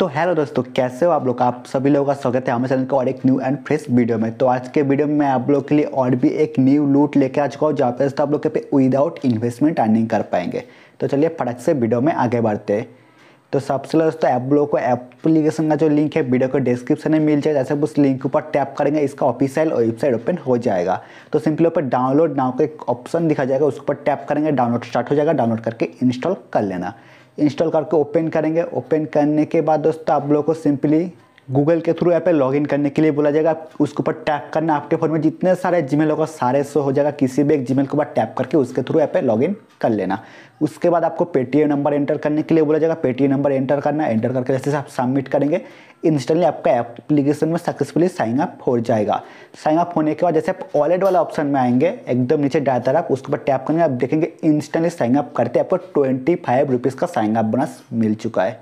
तो हेलो दोस्तों कैसे हो आप लोग आप सभी लोगों का स्वागत है हमारे चैनल का और एक न्यू एंड फ्रेश वीडियो में तो आज के वीडियो में आप लोग के लिए और भी एक न्यू लूट लेके आ चुका हूँ जहाँ पे आप लोग के पे विदाउट इन्वेस्टमेंट अर्निंग कर पाएंगे तो चलिए फटक से वीडियो में आगे बढ़ते तो सबसे पहले दोस्तों आप लोगों को एप्लीकेशन का जो लिंक है वीडियो को डिस्क्रिप्शन में मिल जाए जैसे उस लिंक के ऊपर टैप करेंगे इसका ऑफिशियल वेबसाइट ओपन हो जाएगा तो सिंपली ऊपर डाउनलोड नाव का एक ऑप्शन दिखा जाएगा उसके ऊपर टैप करेंगे डाउनलोड स्टार्ट हो जाएगा डाउनलोड करके इंस्टॉल कर लेना इंस्टॉल करके ओपन करेंगे ओपन करने के बाद दोस्तों आप लोग को सिंपली गूगल के थ्रू यहाँ पे लॉगिन करने के लिए बोला जाएगा उसके ऊपर टैप करना आपके फ़ोन में जितने सारे जीमेल होगा सारे शो हो जाएगा किसी भी एक जीमेल के ऊपर टैप करके उसके थ्रू यहाँ पे लॉगिन कर लेना उसके बाद आपको पेटीएम नंबर एंटर करने के लिए बोला जाएगा पेटीएम नंबर एंटर करना एंटर करके जैसे आप सबमिट करेंगे इंस्टेंटली आपका एप्लीकेशन में सक्सेसफुली साइन अप हो जाएगा साइन अप होने के बाद जैसे आप वॉलेट वाला ऑप्शन में आएंगे एकदम नीचे डाय तरफ उसके ऊपर टैप करेंगे आप देखेंगे इंस्टेंटली साइन अप करते आपको ट्वेंटी फाइव रुपीज़ का साइन अप बोनस मिल चुका है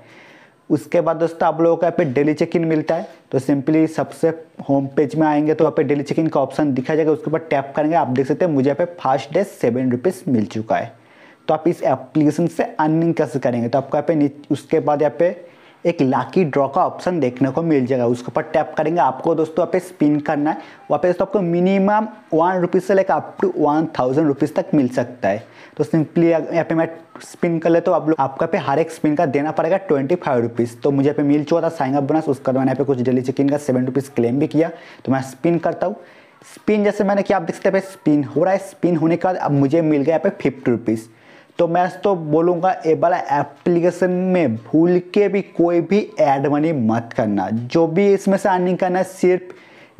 उसके बाद दोस्तों आप लोगों को यहाँ पे डेली चेक इन मिलता है तो सिंपली सबसे होम पेज में आएंगे तो यहाँ पे डेली चेक इन का ऑप्शन दिखा जाएगा उसके ऊपर टैप करेंगे आप देख सकते हैं मुझे यहाँ पे फर्स्ट डे सेवन रुपीज़ मिल चुका है तो आप इस एप्लीकेशन से अर्निंग कैसे करेंगे तो आपको यहाँ पे उसके बाद यहाँ पे एक लाकी ड्रॉ का ऑप्शन देखने को मिल जाएगा उसके ऊपर टैप करेंगे आपको दोस्तों वहाँ पे स्पिन करना है वहाँ पे दोस्तों आपको मिनिमम वन रुपीज़ से लेकर up to one thousand rupees तक मिल सकता है तो सिंपली यहाँ पे मैं स्पिन कर ले तो आप लोग आपका पे हर एक स्पिन का देना पड़ेगा ट्वेंटी फाइव रुपीज़ तो मुझे यहाँ पे मिल चुका था साइंग अप बोनस उसके बाद मैंने यहाँ पे कुछ डेली चिकन का सेवन रुपीज़ क्लेम भी किया तो मैं स्पिन करता हूँ स्पिन जैसे मैंने क्या आप देख सकते हैं स्पिन हो रहा है स्पिन होने के बाद अब मुझे मिल गया यहाँ पे फिफ्टी रुपीज़ तो मैं तो बोलूँगा ये वाला एप्लीकेशन में भूल के भी कोई भी एड मनी मत करना जो भी इसमें से अर्निंग करना है सिर्फ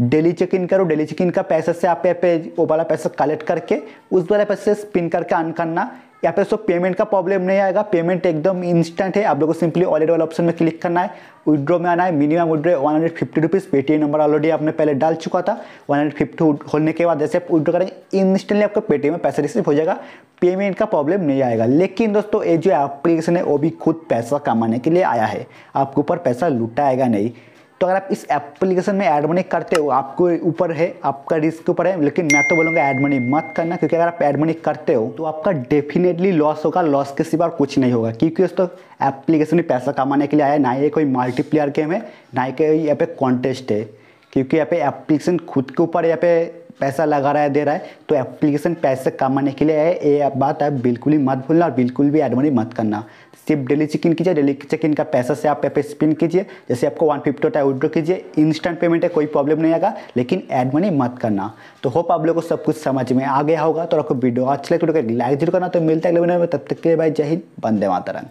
डेली चेक इन करो डेली चेक इन का पैसे से आप पे वो वाला पैसा कलेक्ट करके उस वाला पैसे स्पिन करके अर्न करना यहाँ पे दोस्तों पेमेंट का प्रॉब्लम नहीं आएगा पेमेंट एकदम इंस्टेंट है आप लोगों को सिंपली ऑलरेड वाले ऑप्शन में क्लिक करना है विड्रो में आना है minimum withdraw one hundred fifty rupees Paytm number already आपने पहले डाल चुका था वन हंड्रेड फिफ्टी होने के बाद जैसे आप विड्रो करेंगे इंस्टेंटली आपको पेटीएम में पैसा रिसीव हो जाएगा पेमेंट का प्रॉब्लम नहीं आएगा लेकिन दोस्तों ये जो एप्लीकेशन है वो भी खुद पैसा कमाने के लिए आया है आपके ऊपर पैसा लुटाएगा नहीं तो अगर आप इस एप्लीकेशन में एड मनी करते हो आपको ऊपर है आपका रिस्क ऊपर है लेकिन मैं तो बोलूँगा एड मनी मत करना क्योंकि अगर आप एड मनी करते हो तो आपका डेफिनेटली लॉस होगा लॉस के सिवा कुछ नहीं होगा क्योंकि उस तो एप्लीकेशन में पैसा कमाने के लिए आया ना ये कोई मल्टीप्लेयर गेम है ना ही कोई यहाँ पे कॉन्टेस्ट है क्योंकि यहाँ पे एप्लीकेशन खुद के ऊपर यहाँ पे पैसा लगा रहा है दे रहा है तो एप्लीकेशन पैसे कमाने के लिए है ये बात है बिल्कुल ही मत भूलना और बिल्कुल भी एडमनी मत करना सिर्फ डेली चेक इन कीजिए डेली चेक इन का पैसा से आप पे स्पिन कीजिए जैसे आपको वन फिफ्टी होता है विड्रॉ कीजिए इंस्टेंट पेमेंट है कोई प्रॉब्लम नहीं आएगा लेकिन एड मनी मत करना तो होप आप लोग को सब कुछ समझ में आ गया होगा तो आपको वीडियो अच्छा लगे लाइक जरूर करना तो मिलता है अगले वीडियो में तब तक के लिए भाई जय हिंद बंदे मातरंग